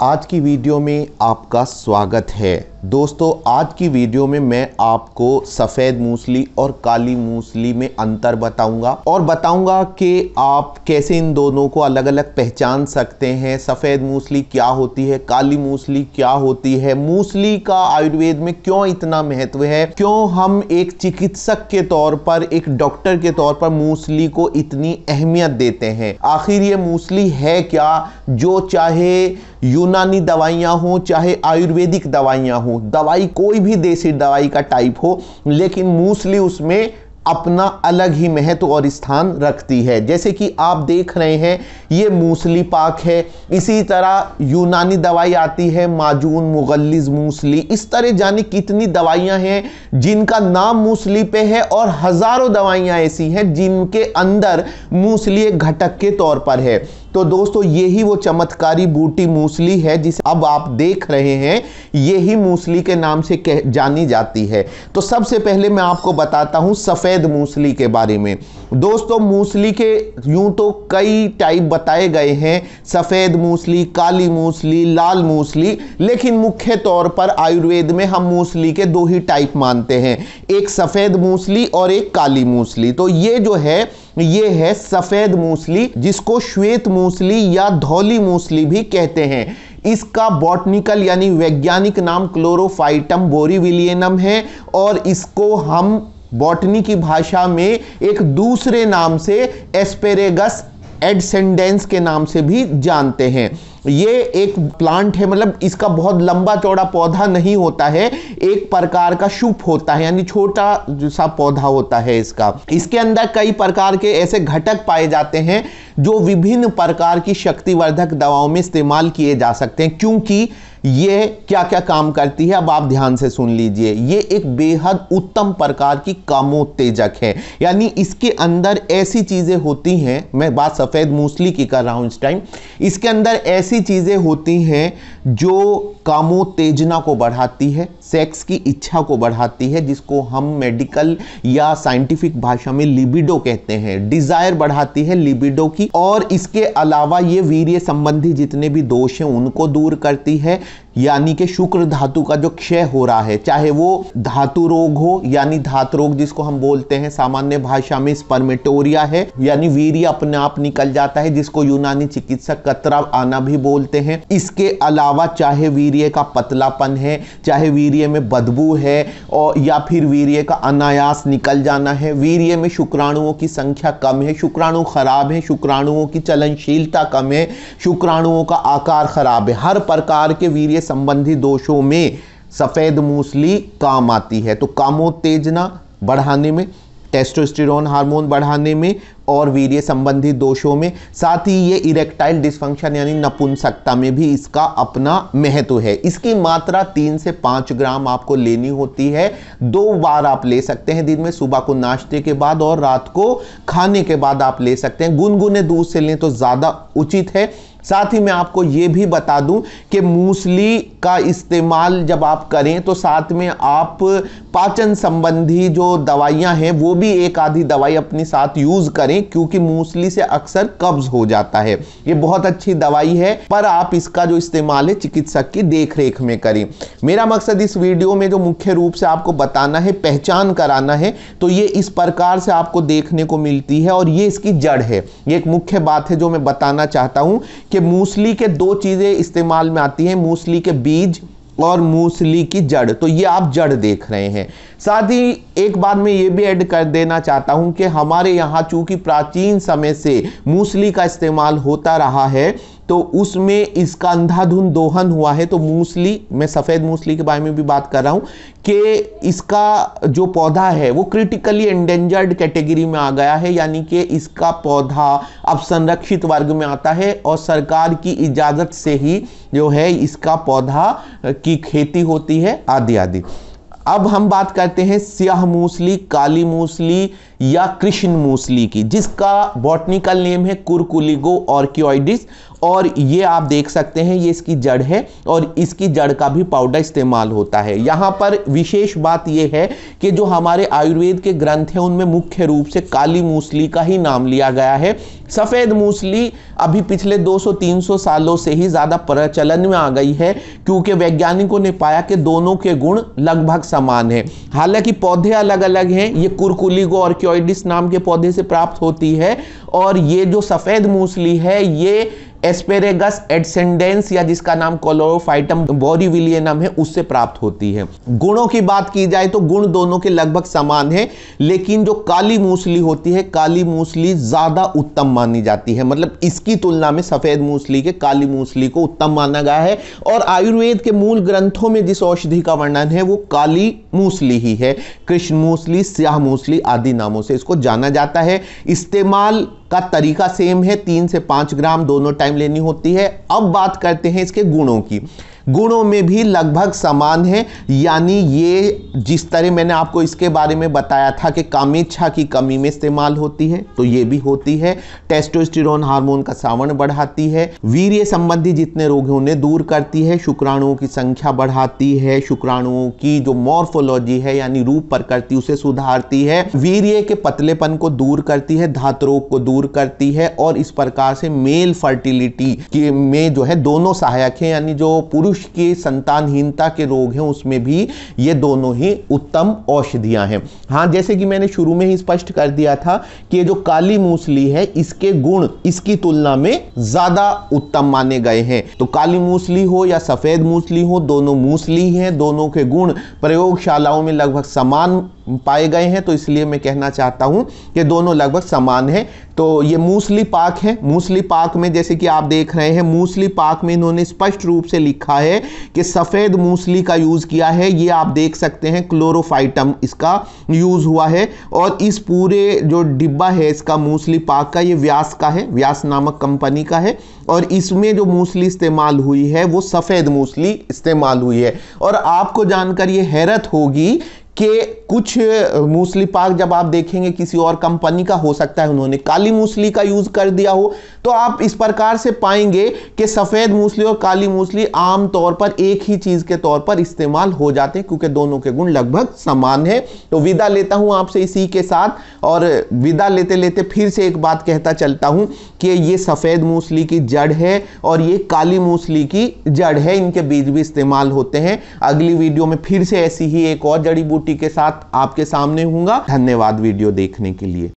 आज की वीडियो में आपका स्वागत है दोस्तों आज की वीडियो में मैं आपको सफ़ेद मूसली और काली मूसली में अंतर बताऊंगा और बताऊंगा कि आप कैसे इन दोनों को अलग अलग पहचान सकते हैं सफ़ेद मूसली क्या होती है काली मूसली क्या होती है मूसली का आयुर्वेद में क्यों इतना महत्व है क्यों हम एक चिकित्सक के तौर पर एक डॉक्टर के तौर पर मूसली को इतनी अहमियत देते हैं आखिर ये मूसली है क्या जो चाहे यूनानी दवाइयाँ हों चाहे आयुर्वेदिक दवाइयाँ हों दवाई कोई भी देसी दवाई का टाइप हो लेकिन मोस्टली उसमें अपना अलग ही महत्व और स्थान रखती है जैसे कि आप देख रहे हैं ये मूसली पाक है इसी तरह यूनानी दवाई आती है माजून मुगलिस मूसली इस तरह जाने कितनी दवाइयां हैं जिनका नाम मूसली पे है और हज़ारों दवाइयां ऐसी हैं जिनके अंदर मूसली एक घटक के तौर पर है तो दोस्तों यही वो चमत्कारी बूटी मूसली है जिसे अब आप देख रहे हैं यही मूसली के नाम से कह, जानी जाती है तो सबसे पहले मैं आपको बताता हूँ सफ़ेद मूसली के बारे में दोस्तों मूसली के यूं तो कई टाइप बताए गए हैं सफ़ेद मूसली काली मूसली लाल मूसली लेकिन मुख्य तौर पर आयुर्वेद में हम मूसली के दो ही टाइप मानते हैं एक सफ़ेद मूसली और एक काली मूसली तो ये जो है ये है सफेद मूसली जिसको श्वेत मूसली या धौली मूसली भी कहते हैं इसका बॉटनिकल यानी वैज्ञानिक नाम क्लोरोफाइटम बोरीविलियनम है और इसको हम बॉटनी की भाषा में एक दूसरे नाम से एस्पेरेगस एडसेंडेंस के नाम से भी जानते हैं ये एक प्लांट है मतलब इसका बहुत लंबा चौड़ा पौधा नहीं होता है एक प्रकार का शुप होता है यानी छोटा सा पौधा होता है इसका इसके अंदर कई प्रकार के ऐसे घटक पाए जाते हैं जो विभिन्न प्रकार की शक्तिवर्धक दवाओं में इस्तेमाल किए जा सकते हैं क्योंकि ये क्या क्या काम करती है अब आप ध्यान से सुन लीजिए ये एक बेहद उत्तम प्रकार की कामोत्तेजक है यानी इसके अंदर ऐसी चीज़ें होती हैं मैं बात सफ़ेद मूसली की कर रहा हूँ इस टाइम इसके अंदर ऐसी चीज़ें होती हैं जो कामोत्तेजना को बढ़ाती है सेक्स की इच्छा को बढ़ाती है जिसको हम मेडिकल या साइंटिफिक भाषा में लिबिडो कहते हैं डिज़ायर बढ़ाती है लिबिडो की की और इसके अलावा ये वीर्य संबंधी जितने भी दोष हैं उनको दूर करती है यानी कि शुक्र धातु का जो क्षय हो रहा है चाहे वो धातु रोग हो यानी धात रोग जिसको हम बोलते हैं सामान्य भाषा में स्पर्मेटोरिया है यानी वीर्य अपने आप निकल जाता है जिसको यूनानी चिकित्सक कतरा आना भी बोलते हैं इसके अलावा चाहे वीर्य का पतलापन है चाहे वीर्य में बदबू है और या फिर वीर्य का अनायास निकल जाना है वीर्य में शुक्राणुओं की संख्या कम है शुक्राणु खराब है शुक्राणुओं की चलनशीलता कम है शुक्राणुओं का आकार खराब है हर प्रकार के वीर संबंधी दोषों में सफ़ेद मूसली काम आती है तो कामोत्तेजना बढ़ाने में टेस्टोस्टेरोन हार्मोन बढ़ाने में और वीर्य संबंधी दोषों में साथ ही ये इरेक्टाइल डिस्फंक्शन यानी नपुंसकता में भी इसका अपना महत्व है इसकी मात्रा तीन से पाँच ग्राम आपको लेनी होती है दो बार आप ले सकते हैं दिन में सुबह को नाश्ते के बाद और रात को खाने के बाद आप ले सकते हैं गुनगुने दूध से लें तो ज़्यादा उचित है साथ ही मैं आपको ये भी बता दूं कि मूसली का इस्तेमाल जब आप करें तो साथ में आप पाचन संबंधी जो दवाइयां हैं वो भी एक आधी दवाई अपने साथ यूज़ करें क्योंकि मूसली से अक्सर कब्ज हो जाता है ये बहुत अच्छी दवाई है पर आप इसका जो इस्तेमाल है चिकित्सक की देख रेख में करें मेरा मकसद इस वीडियो में जो मुख्य रूप से आपको बताना है पहचान कराना है तो ये इस प्रकार से आपको देखने को मिलती है और ये इसकी जड़ है ये एक मुख्य बात है जो मैं बताना चाहता हूँ कि मूसली के दो चीज़ें इस्तेमाल में आती हैं मूसली के बीज और मूसली की जड़ तो ये आप जड़ देख रहे हैं साथ ही एक बात मैं ये भी ऐड कर देना चाहता हूं कि हमारे यहाँ चूंकि प्राचीन समय से मूसली का इस्तेमाल होता रहा है तो उसमें इसका अंधाधुन दोहन हुआ है तो मूसली मैं सफ़ेद मूसली के बारे में भी बात कर रहा हूँ कि इसका जो पौधा है वो क्रिटिकली एंडेंजर्ड कैटेगरी में आ गया है यानी कि इसका पौधा अब संरक्षित वर्ग में आता है और सरकार की इजाज़त से ही जो है इसका पौधा की खेती होती है आदि आदि अब हम बात करते हैं स्याह मूसली काली मूसली या कृष्ण मूसली की जिसका बॉटनिकल नेम है कुरकुलिगो ऑर्क्योइडिस और ये आप देख सकते हैं ये इसकी जड़ है और इसकी जड़ का भी पाउडर इस्तेमाल होता है यहाँ पर विशेष बात यह है कि जो हमारे आयुर्वेद के ग्रंथ हैं उनमें मुख्य रूप से काली मूसली का ही नाम लिया गया है सफ़ेद मूसली अभी पिछले 200-300 सालों से ही ज़्यादा प्रचलन में आ गई है क्योंकि वैज्ञानिकों ने पाया कि दोनों के गुण लगभग समान हैं हालांकि पौधे अलग अलग हैं ये कुरकुली गो चॉइडिस नाम के पौधे से प्राप्त होती है और ये जो सफ़ेद मूसली है ये एस्पेरेगस एडसेंडेंस या जिसका नाम कोलोरोफाइटम बोरिविलियनम है उससे प्राप्त होती है गुणों की बात की जाए तो गुण दोनों के लगभग समान है लेकिन जो काली मूसली होती है काली मूसली ज़्यादा उत्तम मानी जाती है मतलब इसकी तुलना में सफ़ेद मूसली के काली मूसली को उत्तम माना गया है और आयुर्वेद के मूल ग्रंथों में जिस औषधि का वर्णन है वो काली मूसली ही है कृष्ण मूसली स्याह मूसली आदि नामों से इसको जाना जाता है इस्तेमाल का तरीका सेम है तीन से पांच ग्राम दोनों टाइम लेनी होती है अब बात करते हैं इसके गुणों की गुणों में भी लगभग समान है यानी ये जिस तरह मैंने आपको इसके बारे में बताया था कि कामेच्छा की कमी में इस्तेमाल होती है तो ये भी होती है टेस्टोस्टिरोन हार्मोन का सावण बढ़ाती है वीर्य संबंधी जितने रोग हैं उन्हें दूर करती है शुक्राणुओं की संख्या बढ़ाती है शुक्राणुओं की जो मॉर्फोलॉजी है यानी रूप प्रकृति उसे सुधारती है वीर्य के पतलेपन को दूर करती है धात रोग को दूर करती है और इस प्रकार से मेल फर्टिलिटी के में जो है दोनों सहायक है यानी जो पुरुष पुरुष के संतानहीनता के रोग हैं उसमें भी ये दोनों ही उत्तम औषधियां हैं हाँ जैसे कि मैंने शुरू में ही स्पष्ट कर दिया था कि ये जो काली मूसली है इसके गुण इसकी तुलना में ज़्यादा उत्तम माने गए हैं तो काली मूसली हो या सफ़ेद मूसली हो दोनों मूसली हैं दोनों के गुण प्रयोगशालाओं में लगभग समान पाए गए हैं तो इसलिए मैं कहना चाहता हूं कि दोनों लगभग समान हैं तो ये मूसली पाक है मूसली पाक में जैसे कि आप देख रहे हैं मूसली पाक में इन्होंने स्पष्ट रूप से लिखा है कि सफ़ेद मूसली का यूज़ किया है ये आप देख सकते हैं क्लोरोफाइटम इसका यूज़ हुआ है और इस पूरे जो डिब्बा है इसका मूसली पाक का ये व्यास का है व्यास नामक कंपनी का है और इसमें जो मूसली इस्तेमाल हुई है वो सफ़ेद मूसली इस्तेमाल हुई है और आपको जानकर ये हैरत होगी कि कुछ मूसली पाक जब आप देखेंगे किसी और कंपनी का हो सकता है उन्होंने काली मूसली का यूज़ कर दिया हो तो आप इस प्रकार से पाएंगे कि सफ़ेद मूसली और काली मूसली आम तौर पर एक ही चीज़ के तौर पर इस्तेमाल हो जाते हैं क्योंकि दोनों के गुण लगभग समान है तो विदा लेता हूं आपसे इसी के साथ और विदा लेते लेते फिर से एक बात कहता चलता हूं कि ये सफ़ेद मूसली की जड़ है और ये काली मूसली की जड़ है इनके बीज भी इस्तेमाल होते हैं अगली वीडियो में फिर से ऐसी ही एक और जड़ी बूटी बूटी के साथ आपके सामने हूंगा धन्यवाद वीडियो देखने के लिए